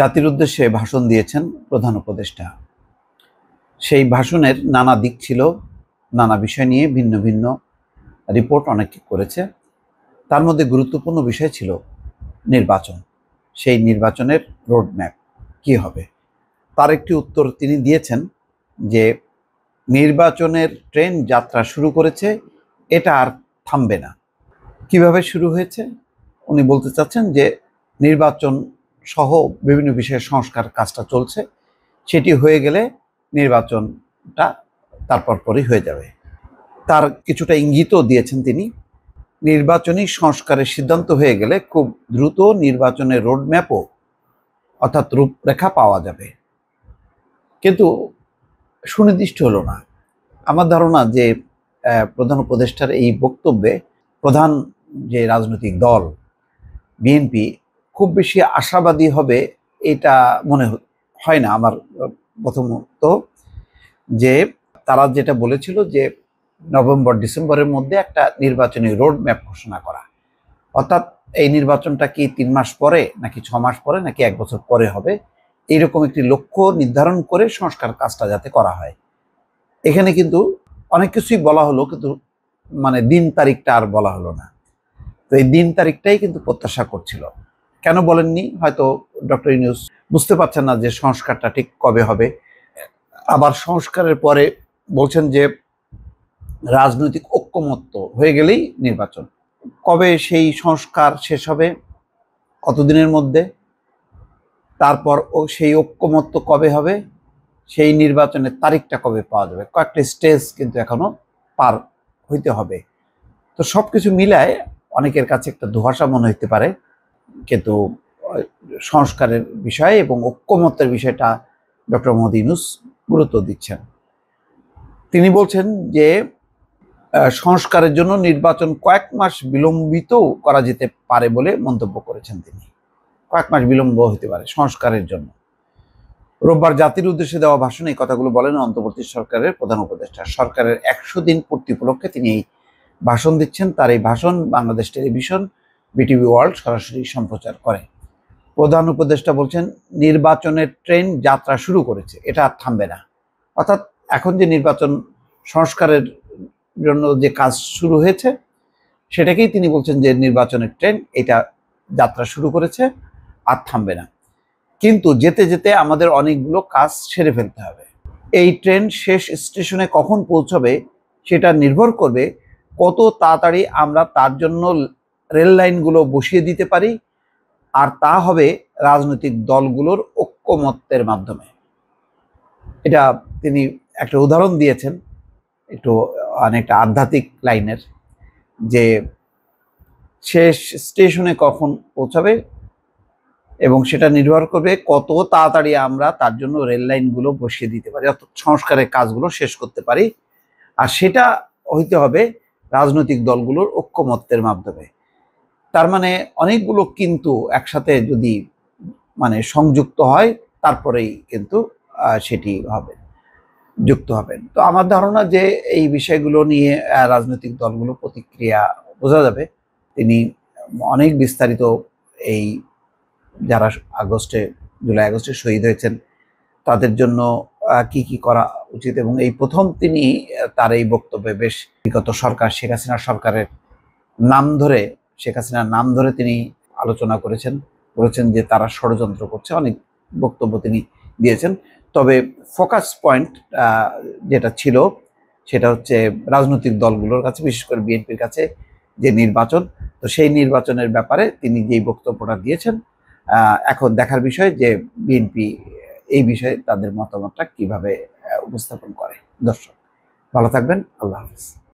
জাতির উদ্দেশ্যে ভাষণ দিয়েছেন প্রধান উপদেষ্টা সেই ভাষণের নানা দিক ছিল নানা বিষয় নিয়ে ভিন্ন ভিন্ন রিপোর্ট অনেকে করেছে তার মধ্যে গুরুত্বপূর্ণ বিষয় ছিল নির্বাচন সেই নির্বাচনের রোডম্যাপ কি হবে তার একটি উত্তর তিনি দিয়েছেন যে নির্বাচনের ট্রেন যাত্রা শুরু করেছে এটা আর থামবে না কিভাবে শুরু হয়েছে উনি বলতে চাচ্ছেন যে নির্বাচন সহ বিভিন্ন বিষয়ে সংস্কার কাজটা চলছে সেটি হয়ে গেলে নির্বাচনটা তারপর পরই হয়ে যাবে তার কিছুটা ইঙ্গিতও দিয়েছেন তিনি নির্বাচনী সংস্কারের সিদ্ধান্ত হয়ে গেলে খুব দ্রুত নির্বাচনের রোডম্যাপও অর্থাৎ রূপরেখা পাওয়া যাবে কিন্তু সুনির্দিষ্ট হলো না আমার ধারণা যে প্রধান উপদেষ্টার এই বক্তব্যে প্রধান যে রাজনৈতিক দল বিএনপি খুব বেশি আশাবাদী হবে এটা মনে হয় না আমার প্রথমত যে তারা যেটা বলেছিল যে নভেম্বর ডিসেম্বরের মধ্যে একটা নির্বাচনী রোড ম্যাপ ঘোষণা করা অর্থাৎ এই নির্বাচনটা কি তিন মাস পরে নাকি ছ মাস পরে নাকি এক বছর পরে হবে এইরকম একটি লক্ষ্য নির্ধারণ করে সংস্কার কাজটা যাতে করা হয় এখানে কিন্তু অনেক কিছুই বলা হলো কিন্তু মানে দিন তারিখটা আর বলা হলো না তো এই দিন তারিখটাই কিন্তু প্রত্যাশা করছিল কেন বলেননি হয়তো ডক্টর ইউনুস বুঝতে পারছেন না যে সংস্কারটা ঠিক কবে হবে আবার সংস্কারের পরে বলছেন যে রাজনৈতিক ঐক্যমত্য হয়ে গেলেই নির্বাচন কবে সেই সংস্কার শেষ হবে কতদিনের মধ্যে তারপর ও সেই ঐক্যমত্য কবে হবে সেই নির্বাচনের তারিখটা কবে পাওয়া যাবে কয়েকটা স্টেজ কিন্তু এখনও পার হইতে হবে তো সব কিছু মিলায় অনেকের কাছে একটা ধোয়াশা মনে হইতে পারে কিন্তু সংস্কারের বিষয়ে এবং ঐক্যমত্যের বিষয়টা ডক্টর মোহাম্মদ ইউনুস গুরুত্ব দিচ্ছেন তিনি বলছেন যে সংস্কারের জন্য নির্বাচন কয়েক মাস বিলম্বিত করা যেতে পারে বলে মন্তব্য করেছেন তিনি কয়েক মাস বিলম্ব হতে পারে সংস্কারের জন্য রোববার জাতির উদ্দেশ্যে দেওয়া ভাষণে এই কথাগুলো বলেন অন্তর্বর্তী সরকারের প্রধান উপদেষ্টা সরকারের একশো দিন পূর্তি উপলক্ষে তিনি এই ভাষণ দিচ্ছেন তার এই ভাষণ বাংলাদেশ টেলিভিশন বিটিভি ওয়ার্ল্ড সরাসরি সম্প্রচার করে প্রধান উপদেষ্টা বলছেন নির্বাচনের ট্রেন যাত্রা শুরু করেছে এটা আর থামবে না অর্থাৎ এখন যে নির্বাচন সংস্কারের জন্য যে কাজ শুরু হয়েছে সেটাকেই তিনি বলছেন যে নির্বাচনের ট্রেন এটা যাত্রা শুরু করেছে আর থামবে না কিন্তু যেতে যেতে আমাদের অনেকগুলো কাজ সেরে ফেলতে হবে এই ট্রেন শেষ স্টেশনে কখন পৌঁছবে সেটা নির্ভর করবে কত তাড়াতাড়ি আমরা তার জন্য রেল লাইনগুলো বসিয়ে দিতে পারি আর তা হবে রাজনৈতিক দলগুলোর ঐক্যমত্যের মাধ্যমে এটা তিনি একটা উদাহরণ দিয়েছেন একটু অনেকটা আধ্যাত্মিক লাইনের যে শেষ স্টেশনে কখন পৌঁছাবে এবং সেটা নির্ভর করবে কত তাড়াতাড়ি আমরা তার জন্য রেল লাইনগুলো বসিয়ে দিতে পারি অর্থাৎ সংস্কারের কাজগুলো শেষ করতে পারি আর সেটা হইতে হবে রাজনৈতিক দলগুলোর ঐক্যমত্যের মাধ্যমে তার মানে অনেকগুলো কিন্তু একসাথে যদি মানে সংযুক্ত হয় তারপরেই কিন্তু সেটি হবে যুক্ত হবেন তো আমার ধারণা যে এই বিষয়গুলো নিয়ে রাজনৈতিক দলগুলো প্রতিক্রিয়া বোঝা যাবে তিনি অনেক বিস্তারিত এই যারা আগস্টে জুলাই আগস্টে শহীদ হয়েছেন তাদের জন্য কি কি করা উচিত এবং এই প্রথম তিনি তার এই বক্তব্যে বেশ বিগত সরকার শেখ হাসিনা সরকারের নাম ধরে শেখ হাসিনার নাম ধরে তিনি আলোচনা করেছেন বলেছেন যে তারা ষড়যন্ত্র করছে অনেক বক্তব্য তিনি দিয়েছেন তবে ফোকাস পয়েন্ট যেটা ছিল সেটা হচ্ছে রাজনৈতিক দলগুলোর কাছে বিশেষ করে বিএনপির কাছে যে নির্বাচন তো সেই নির্বাচনের ব্যাপারে তিনি যেই বক্তব্যটা দিয়েছেন এখন দেখার বিষয় যে বিএনপি এই বিষয়ে তাদের মতামতটা কিভাবে উপস্থাপন করে দর্শক ভালো থাকবেন আল্লাহ হাফিজ